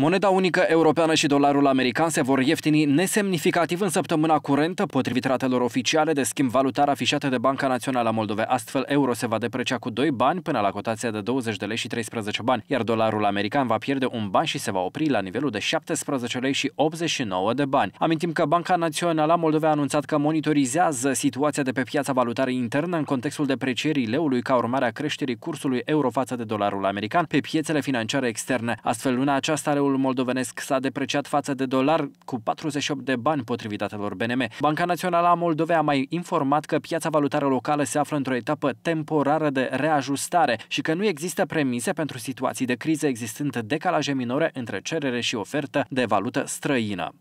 Moneda unică europeană și dolarul american se vor ieftini nesemnificativ în săptămâna curentă, potrivit ratelor oficiale de schimb valutar afișate de Banca Națională a Moldovei. Astfel, euro se va deprecia cu 2 bani până la cotația de 20 de lei și 13 bani, iar dolarul american va pierde un ban și se va opri la nivelul de 17 lei și 89 de bani. Amintim că Banca Națională a Moldovei a anunțat că monitorizează situația de pe piața valutară internă în contextul deprecierii leului ca urmare a creșterii cursului euro față de dolarul american pe piețele financiare externe. Astfel, luna aceasta, are Lirul moldovenesc s-a depreciat față de dolar cu 48 de bani potrivit datelor BNM. Banca Națională a Moldovei a mai informat că piața valutară locală se află într-o etapă temporară de reajustare și că nu există premise pentru situații de criză existând decalaje minore între cerere și ofertă de valută străină.